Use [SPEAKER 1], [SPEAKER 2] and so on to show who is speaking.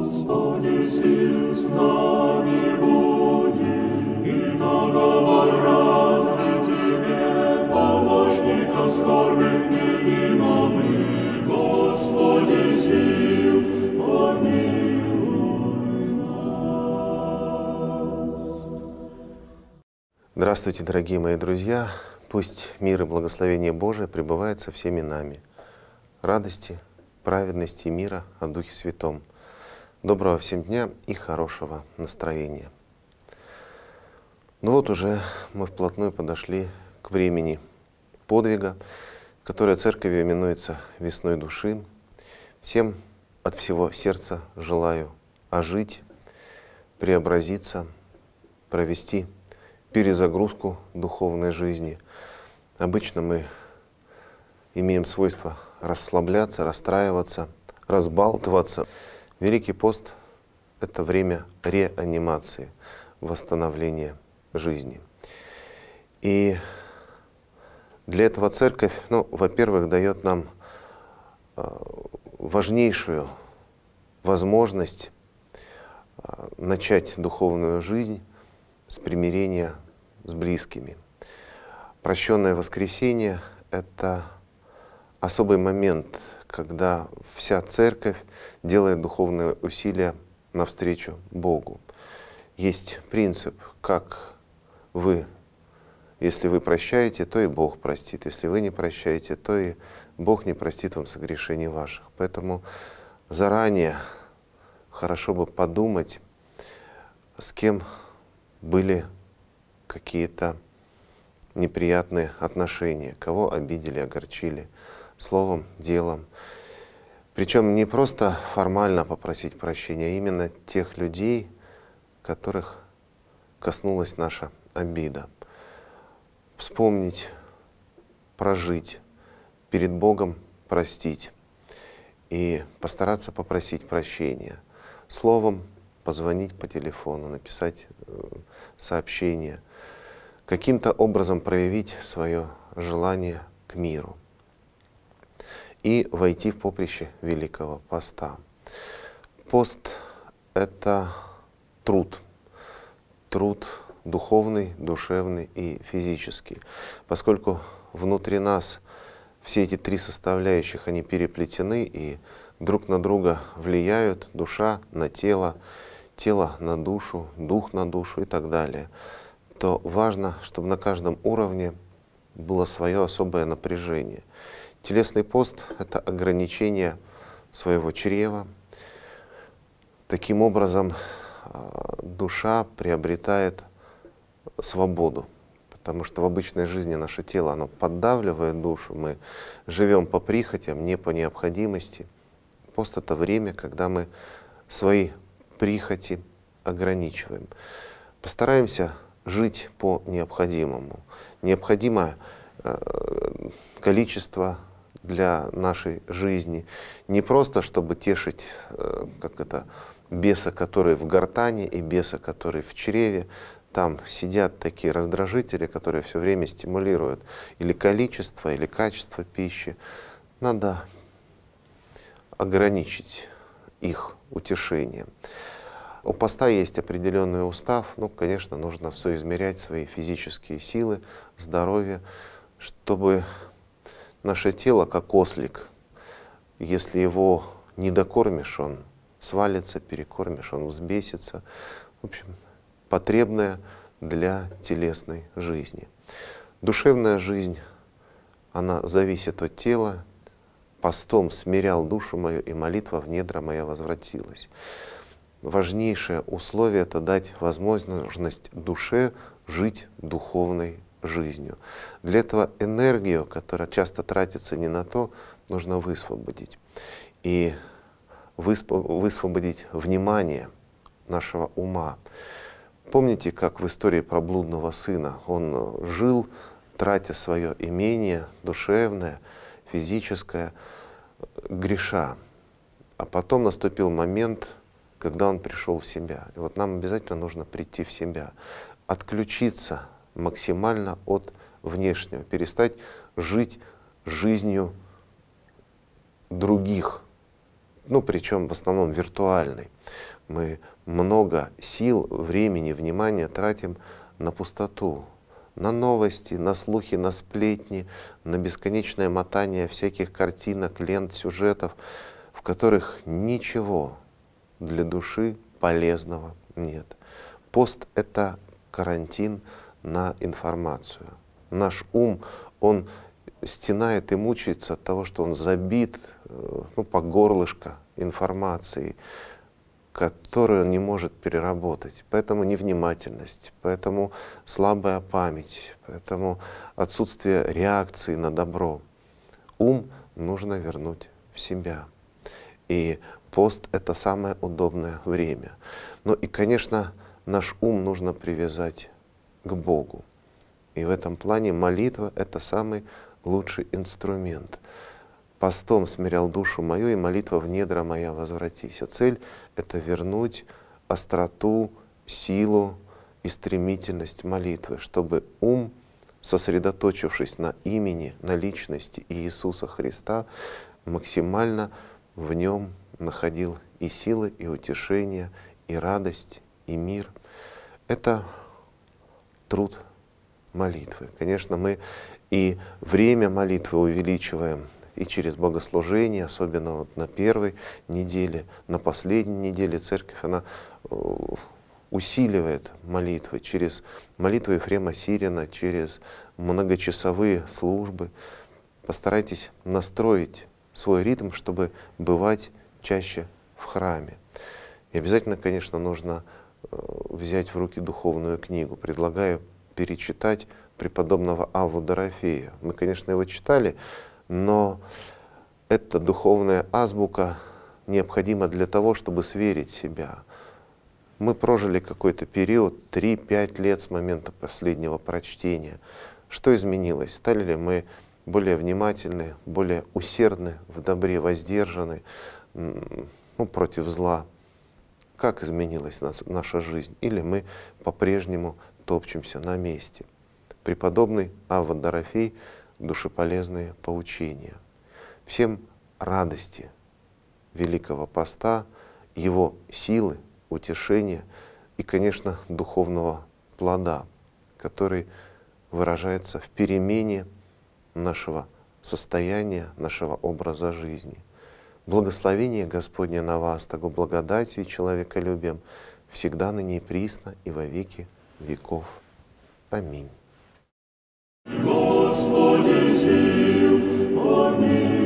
[SPEAKER 1] Господи, сил с нами будет, и договор разный Тебе, помощником скорбных невима мы, Господи, сил, помилуй Здравствуйте, дорогие мои друзья! Пусть мир и благословение Божие пребывает со всеми нами. Радости, праведности и мира от Духе Святом – Доброго всем дня и хорошего настроения. Ну вот уже мы вплотную подошли к времени подвига, которое церковью именуется «Весной души». Всем от всего сердца желаю ожить, преобразиться, провести перезагрузку духовной жизни. Обычно мы имеем свойство расслабляться, расстраиваться, разбалтываться – Великий пост — это время реанимации, восстановления жизни. И для этого церковь, ну, во-первых, дает нам э, важнейшую возможность э, начать духовную жизнь с примирения с близкими. Прощенное воскресенье — это особый момент когда вся церковь делает духовные усилия навстречу Богу. Есть принцип, как вы, если вы прощаете, то и Бог простит, если вы не прощаете, то и Бог не простит вам согрешений ваших. Поэтому заранее хорошо бы подумать, с кем были какие-то неприятные отношения, кого обидели, огорчили, словом, делом. Причем не просто формально попросить прощения, а именно тех людей, которых коснулась наша обида. Вспомнить, прожить, перед Богом простить и постараться попросить прощения. Словом, позвонить по телефону, написать э, сообщение, каким-то образом проявить свое желание к миру и войти в поприще Великого Поста. Пост — это труд, труд духовный, душевный и физический. Поскольку внутри нас все эти три составляющих, они переплетены и друг на друга влияют, душа на тело, тело на душу, дух на душу и так далее, то важно, чтобы на каждом уровне было свое особое напряжение. Телесный пост — это ограничение своего чрева. Таким образом, э, душа приобретает свободу, потому что в обычной жизни наше тело, оно поддавливает душу, мы живем по прихотям, не по необходимости. Пост — это время, когда мы свои прихоти ограничиваем. Постараемся жить по необходимому. Необходимое э, количество для нашей жизни. Не просто, чтобы тешить, э, как это, беса, который в гортане и беса, который в чреве. Там сидят такие раздражители, которые все время стимулируют или количество, или качество пищи. Надо ограничить их утешение. У поста есть определенный устав, ну, конечно, нужно соизмерять свои физические силы, здоровье, чтобы Наше тело как ослик. Если его не докормишь, он свалится, перекормишь, он взбесится. В общем, потребное для телесной жизни. Душевная жизнь, она зависит от тела. Постом смирял душу мою, и молитва в недра моя возвратилась. Важнейшее условие — это дать возможность душе жить духовной жизнью. Для этого энергию, которая часто тратится не на то, нужно высвободить. И высвободить внимание нашего ума. Помните, как в истории про блудного сына? Он э, жил, тратя свое имение душевное, физическое, э, греша. А потом наступил момент, когда он пришел в себя. И вот нам обязательно нужно прийти в себя, отключиться максимально от внешнего, перестать жить жизнью других, ну причем в основном виртуальной. Мы много сил, времени, внимания тратим на пустоту, на новости, на слухи, на сплетни, на бесконечное мотание всяких картинок, лент, сюжетов, в которых ничего для души полезного нет. Пост — это карантин на информацию. Наш ум, он стенает и мучается от того, что он забит э, ну, по горлышко информацией которую он не может переработать. Поэтому невнимательность, поэтому слабая память, поэтому отсутствие реакции на добро. Ум нужно вернуть в себя. И пост — это самое удобное время. Ну и, конечно, наш ум нужно привязать к Богу. И в этом плане молитва — это самый лучший инструмент. Постом смирял душу мою, и молитва в недра моя возвратись. А цель — это вернуть остроту, силу и стремительность молитвы, чтобы ум, сосредоточившись на имени, на личности Иисуса Христа, максимально в нем находил и силы, и утешение, и радость, и мир. Это труд молитвы. Конечно, мы и время молитвы увеличиваем, и через богослужение, особенно вот на первой неделе, на последней неделе церковь, она э, усиливает молитвы через молитвы Ефрема Сирина, через многочасовые службы. Постарайтесь настроить свой ритм, чтобы бывать чаще в храме. И обязательно, конечно, нужно Э, взять в руки духовную книгу. Предлагаю перечитать преподобного Аву Дорофея. Мы, конечно, его читали, но эта духовная азбука необходима для того, чтобы сверить себя. Мы прожили какой-то период, 3-5 лет с момента последнего прочтения. Что изменилось? Стали ли мы более внимательны, более усердны в добре, воздержаны ну, против зла? как изменилась нас, наша жизнь, или мы по-прежнему топчемся на месте. Преподобный Авва Дорофей «Душеполезные поучения». Всем радости Великого Поста, его силы, утешения и, конечно, духовного плода, который выражается в перемене нашего состояния, нашего образа жизни – Благословение Господне на вас, того благодатью и человеколюбием, всегда на ней присно и во веки веков. Аминь. Господи, сил, аминь.